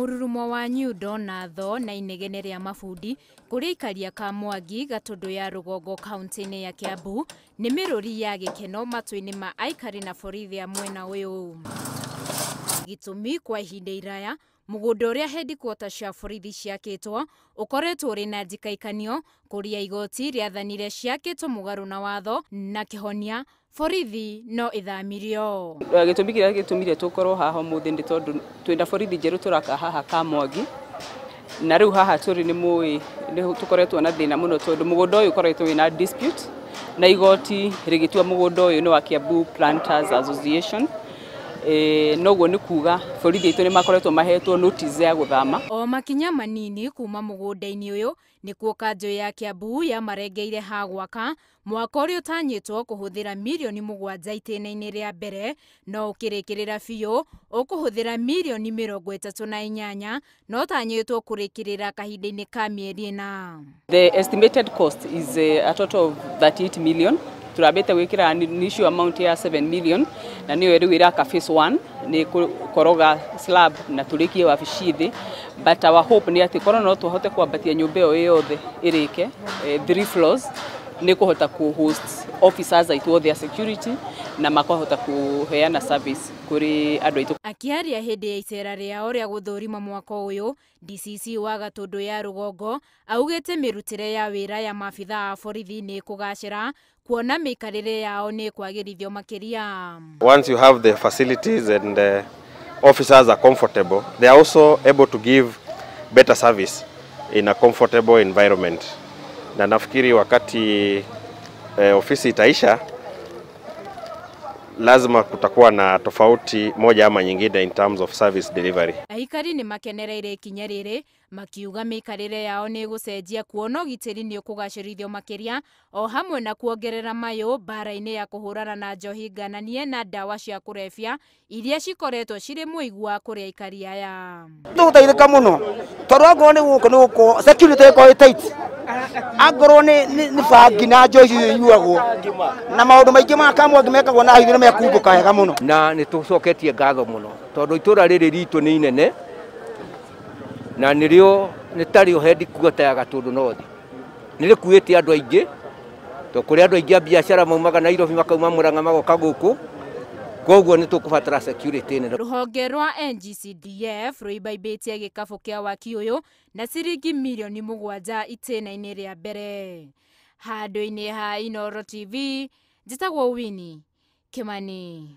mururumo wa nyundo na tho na inegene rĩa mabundi kũrĩ aikari a kamwangi gatũndũ ya rũgongo kaunti ne ya kĩambu ni mĩrũri ya gĩkeno matu inĩ ma aikari na borithi a mwena ũyũ gitumi kwa ihinda iraya mũgũnda ũrĩa headquarter cia borithi ciakĩtwo ũkoretwo ũrĩ na ndikaikanio kũrĩa igoti rĩathanire ciakĩtwo mugaru na watho na kihonia forithi no ithamirio eh, gĩtũmi kĩrĩa gĩtũmire tũkorwo haha mũthĩ nĩ tondũ twĩna forithi njerũ tũraka haha ka mwangi na u haha tũrĩ nĩ mũĩ tũkoretwo na thĩna mũno tondũ mũgũnda ũyũ ũkoretwo wĩna dispute na igoti rĩgĩtua mũgũnda ũyũ nĩ wa Kiambu Planters Association noguo nä kuga borithi aitå nä makoretwo mahetwo notice ya guthama o makinya manini kuma mũgũnda-inĩ ni nĩkuo kanjũ ya kĩambu yamarengeire ha gwaka mwaka ũrĩa ũtanyĩtwo kũhũthĩra mirioni mũgwanja itĩna-inĩ rĩa mbere no ũkĩrĩkĩrĩra biũ ũkũhũthĩra mirioni mirongo ĩtatũ na inyanya no ũtanyĩtwo kũrĩkĩrĩra kahinda-inĩ ka mĩeri ĩna the estimated cost is uh, a total of 38 million turambite gwikira ni issue amount ya 7 million na niyo riu iraka phase 1 ni koroga slab na kie wabici thä but our hope ni ati korwo no hote kwambatia nyumba iyo yothe irike eh, three floors ni kuhota ku host officers aitu othe ya security na makohota kuheana service kuri andu aitu akiaria hindi ya icera riao ria guthurima mwaka uyu DCC wa gatundu ya rugongo augite mirutire ya wira ya mafitha a borithi ni kugacira kuona miikarire yao ni kwagirithio makiria once you have the facilities and the officers are comfortable they are also able to give better service in a comfortable environment na nafikiri wakati eh, ofisi itaisha lazima kutakuwa na tofauti moja ama nyingine in terms of service delivery. Aikari ni makenereire ikinya rĩrĩ makiuga mikarire yao ni gucenjia kuona ũgitĩri ni ũkũgacĩrithio makĩria o hamwe na kuongerera mayo mbara-inĩ ya kuhurana na njohi ngananie na ndawa cia kũrebia iria cikoretwo cirĩ mũigũ wa aikari aya. Tũgũteithĩka mũno tondũ angorwo nĩ gũkũ nĩ security ĩkorwo tight angorwo nä bangi na njoici icio inyuagwo na maå ndå maingä makamwangi mekagwo na hitho nä mekumbå wega må no na nä tå coketie ngatho må no tondå itå ra rä rä ritå nä inene na nä rä nä tarä o hendi kuota ya gatå nothi nä rä kuä te andå aingä to rä andå aingä a biacara maumaga nairobi makauma må ranga magoka gå kå koguo nä tå kå batara honge rwa ngcdf kabå kä a waki yå na ciringi mirioni mũgwanja itĩna rä a mbere handå -inä ha inoro tv tagwo wini kĩmani